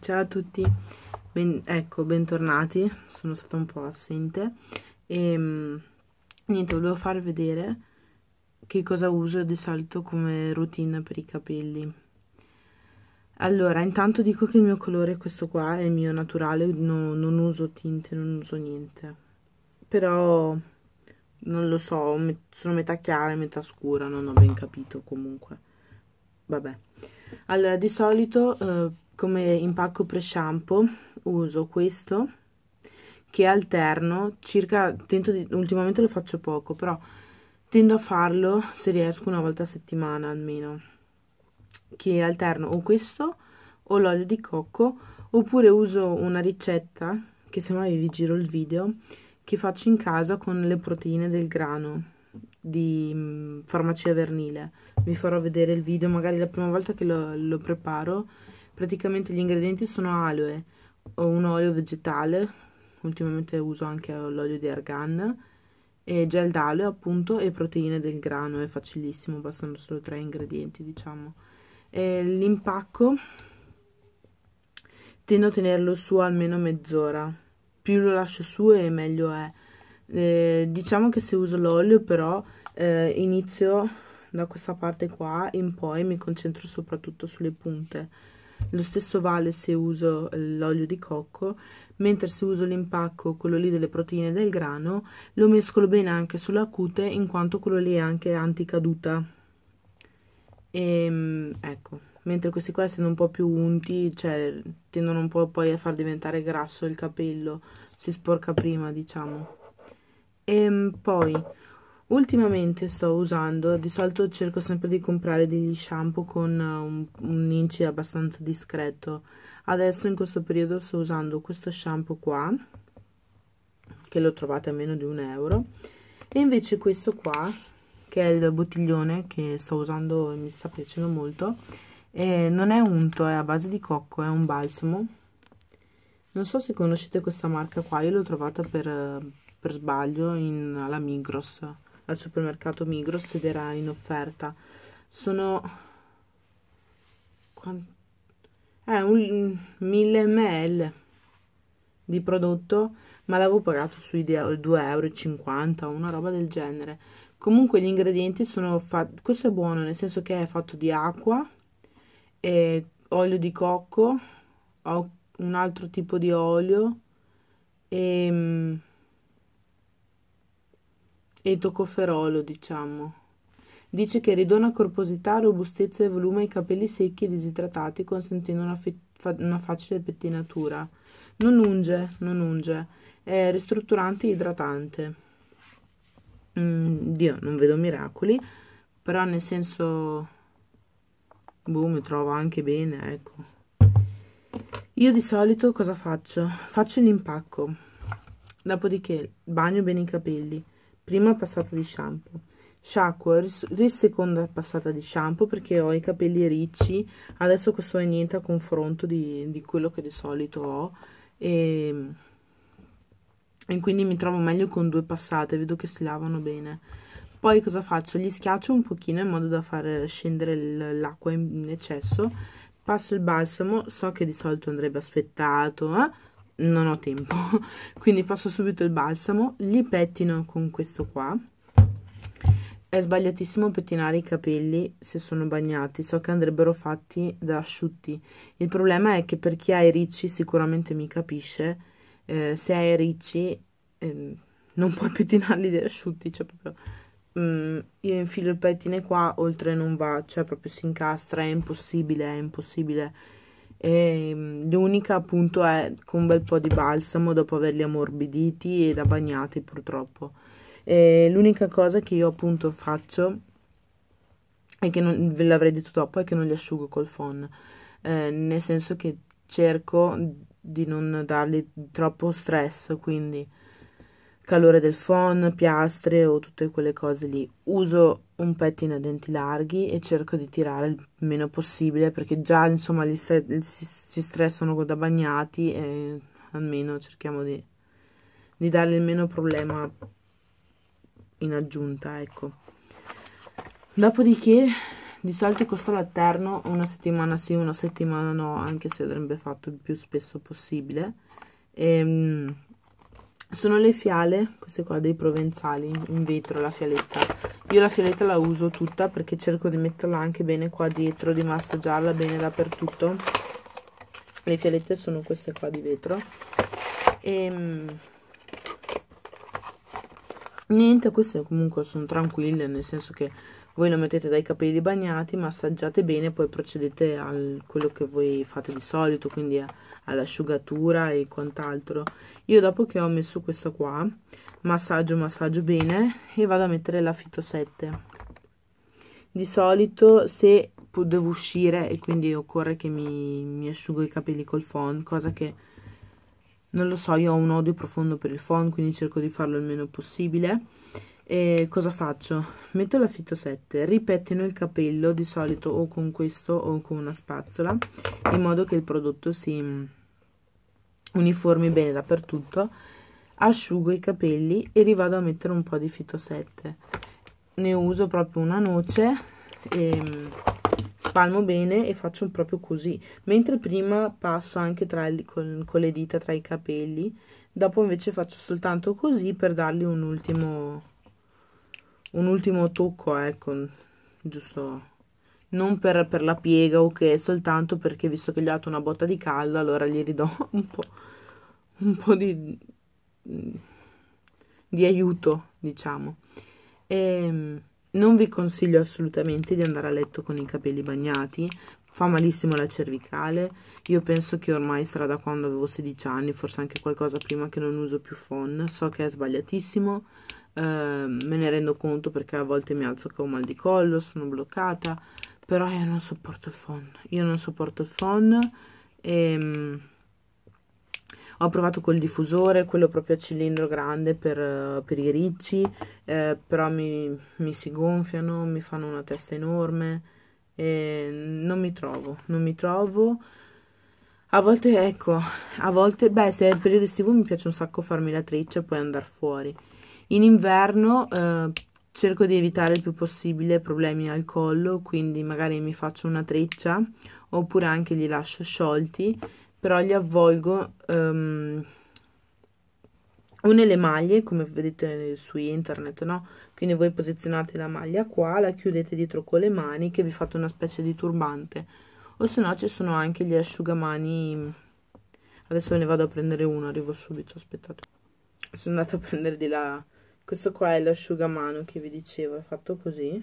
ciao a tutti ben, ecco bentornati sono stata un po' assente e ehm, niente volevo far vedere che cosa uso di solito come routine per i capelli allora intanto dico che il mio colore è questo qua è il mio naturale no, non uso tinte non uso niente però non lo so sono metà chiara e metà scura non ho ben capito comunque vabbè allora di solito eh, come impacco pre-shampoo uso questo che alterno circa, tento di, ultimamente lo faccio poco, però tendo a farlo se riesco una volta a settimana almeno, che alterno o questo o l'olio di cocco, oppure uso una ricetta, che se mai vi giro il video, che faccio in casa con le proteine del grano di mm, farmacia vernile vi farò vedere il video magari la prima volta che lo, lo preparo praticamente gli ingredienti sono aloe o un olio vegetale ultimamente uso anche l'olio di argan e gel d'aloe appunto e proteine del grano è facilissimo bastano solo tre ingredienti diciamo l'impacco tendo a tenerlo su almeno mezz'ora più lo lascio su e meglio è eh, diciamo che se uso l'olio però eh, inizio da questa parte qua in poi mi concentro soprattutto sulle punte lo stesso vale se uso eh, l'olio di cocco mentre se uso l'impacco quello lì delle proteine del grano lo mescolo bene anche sulla cute in quanto quello lì è anche anticaduta e ehm, ecco mentre questi qua essendo un po' più unti cioè tendono un po' poi a far diventare grasso il capello si sporca prima diciamo e ehm, poi ultimamente sto usando di solito cerco sempre di comprare degli shampoo con eh, un, un inci abbastanza discreto adesso in questo periodo sto usando questo shampoo qua che lo trovate a meno di un euro e invece questo qua che è il bottiglione che sto usando e mi sta piacendo molto e non è unto, è a base di cocco, è un balsamo non so se conoscete questa marca qua, io l'ho trovata per, eh, per sbaglio in, alla Migros al supermercato Migros ed era in offerta sono è eh, un 1000 ml di prodotto ma l'avevo pagato sui 2,50 euro una roba del genere comunque gli ingredienti sono fatti questo è buono nel senso che è fatto di acqua e olio di cocco ho un altro tipo di olio e mm, e toccoferolo, diciamo. Dice che ridona corposità, robustezza e volume ai capelli secchi e disidratati, consentendo una, fa una facile pettinatura. Non unge, non unge. È ristrutturante e idratante. Mm, Dio, non vedo miracoli, però nel senso... Boh, mi trovo anche bene, ecco. Io di solito cosa faccio? Faccio l'impacco, dopodiché bagno bene i capelli, prima passata di shampoo sciacquo riseconda passata di shampoo perché ho i capelli ricci adesso questo è niente a confronto di, di quello che di solito ho e, ehm, e quindi mi trovo meglio con due passate vedo che si lavano bene poi cosa faccio? Gli schiaccio un pochino in modo da far scendere l'acqua in eccesso, passo il balsamo, so che di solito andrebbe aspettato, eh? non ho tempo quindi passo subito il balsamo li pettino con questo qua è sbagliatissimo pettinare i capelli se sono bagnati so che andrebbero fatti da asciutti il problema è che per chi ha i ricci sicuramente mi capisce eh, se hai i ricci eh, non puoi pettinarli da asciutti cioè proprio Mm, io infilo il pettine qua, oltre non va, cioè proprio si incastra, è impossibile, è impossibile e mm, l'unica appunto è con un bel po' di balsamo dopo averli ammorbiditi ed abbagnati purtroppo e l'unica cosa che io appunto faccio e che non, ve l'avrei detto dopo è che non li asciugo col phon eh, nel senso che cerco di non dargli troppo stress quindi calore del phon, piastre o tutte quelle cose lì uso un pettine a denti larghi e cerco di tirare il meno possibile perché già insomma gli stre si, si, stressano da bagnati e almeno cerchiamo di, di dargli il meno problema in aggiunta ecco dopodiché di solito questo lanterno una settimana sì una settimana no anche se andrebbe fatto il più spesso possibile e, ehm, sono le fiale, queste qua dei provenzali, in vetro la fialetta. Io la fialetta la uso tutta perché cerco di metterla anche bene qua dietro, di massaggiarla bene dappertutto. Le fialette sono queste qua di vetro. E, ehm, niente, queste comunque sono tranquille, nel senso che voi lo mettete dai capelli bagnati, massaggiate bene, poi procedete a quello che voi fate di solito, quindi all'asciugatura e quant'altro. Io dopo che ho messo questo qua, massaggio, massaggio bene e vado a mettere la Fito 7. Di solito se devo uscire e quindi occorre che mi, mi asciugo i capelli col phon, cosa che non lo so, io ho un odio profondo per il phon, quindi cerco di farlo il meno possibile e cosa faccio? metto la l'affitto 7 ripettino il capello di solito o con questo o con una spazzola in modo che il prodotto si mm, uniformi bene dappertutto asciugo i capelli e rivado a mettere un po' di fito 7 ne uso proprio una noce e mm, spalmo bene e faccio proprio così mentre prima passo anche il, con, con le dita tra i capelli dopo invece faccio soltanto così per dargli un ultimo un ultimo tocco ecco giusto non per, per la piega o okay, che soltanto perché visto che gli ho dato una botta di caldo allora gli ridò un po', un po di, di aiuto diciamo e ehm, non vi consiglio assolutamente di andare a letto con i capelli bagnati fa malissimo la cervicale io penso che ormai sarà da quando avevo 16 anni forse anche qualcosa prima che non uso più phon so che è sbagliatissimo Ehm, me ne rendo conto perché a volte mi alzo che ho mal di collo, sono bloccata, però io non sopporto il phon, io non sopporto il phon e, ehm, mh, ho provato col diffusore, quello proprio a cilindro grande per, per i ricci, eh, però mi, mi si gonfiano, mi fanno una testa enorme e non mi trovo, non mi trovo. A volte, ecco, a volte, beh, se è il periodo estivo mi piace un sacco farmi la treccia e poi andare fuori. In inverno eh, cerco di evitare il più possibile problemi al collo, quindi magari mi faccio una treccia oppure anche li lascio sciolti, però li avvolgo ehm, o nelle maglie, come vedete su internet, no? Quindi voi posizionate la maglia qua, la chiudete dietro con le mani che vi fate una specie di turbante. O se no ci sono anche gli asciugamani. Adesso ve ne vado a prendere uno, arrivo subito, aspettate. Sono andata a prendere di là questo qua è l'asciugamano che vi dicevo è fatto così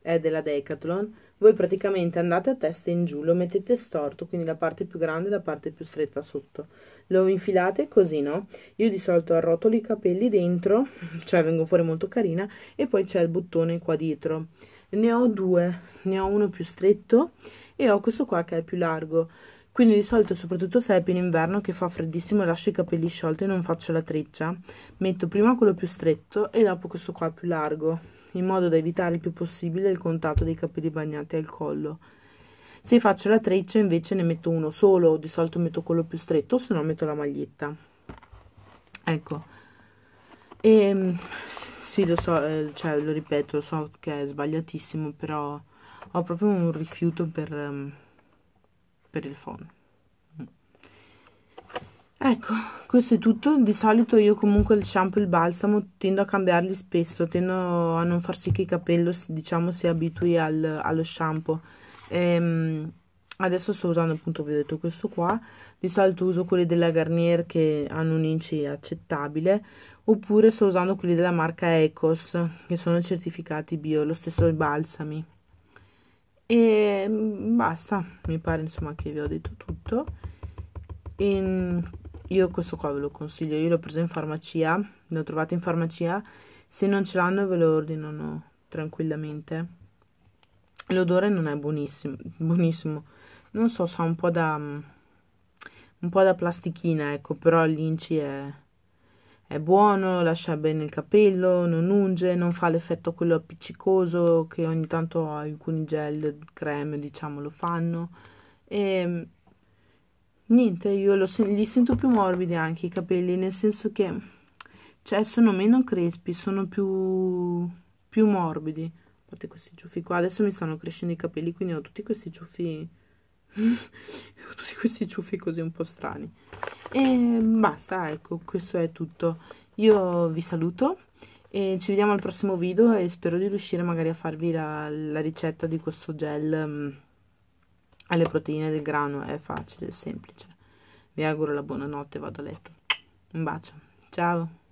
è della Decathlon voi praticamente andate a testa in giù lo mettete storto quindi la parte più grande e la parte più stretta sotto lo infilate così no io di solito arrotolo i capelli dentro cioè vengo fuori molto carina e poi c'è il bottone qua dietro ne ho due ne ho uno più stretto e ho questo qua che è più largo quindi di solito soprattutto se è pieno inverno che fa freddissimo e lascio i capelli sciolti e non faccio la treccia metto prima quello più stretto e dopo questo qua più largo in modo da evitare il più possibile il contatto dei capelli bagnati al collo se faccio la treccia invece ne metto uno solo di solito metto quello più stretto se no metto la maglietta ecco e ehm, sì lo so eh, cioè lo ripeto lo so che è sbagliatissimo però ho proprio un rifiuto per ehm, per il fondo mm. ecco questo è tutto di solito io comunque il shampoo e il balsamo tendo a cambiarli spesso tendo a non far sì che il capello diciamo si abitui al, allo shampoo ehm, adesso sto usando appunto vi ho detto questo qua di solito uso quelli della Garnier che hanno un inci accettabile oppure sto usando quelli della marca Ecos che sono certificati bio lo stesso i balsami e mm, basta mi pare insomma che vi ho detto tutto e mm, io questo qua ve lo consiglio io l'ho preso in farmacia l'ho trovato in farmacia se non ce l'hanno ve lo ordinano tranquillamente l'odore non è buonissimo buonissimo non so sa un po' da mm, un po' da plastichina ecco però l'inci è è buono, lascia bene il capello, non unge, non fa l'effetto quello appiccicoso che ogni tanto alcuni gel, creme, diciamo, lo fanno. E ehm, niente, io lo, li sento più morbidi anche i capelli, nel senso che cioè, sono meno crespi, sono più, più morbidi. Guardate questi ciuffi qua, adesso mi stanno crescendo i capelli, quindi ho tutti questi ciuffi, ho tutti questi ciuffi così un po' strani e basta ecco questo è tutto io vi saluto e ci vediamo al prossimo video e spero di riuscire magari a farvi la, la ricetta di questo gel um, alle proteine del grano è facile, è semplice vi auguro la buonanotte vado a letto un bacio, ciao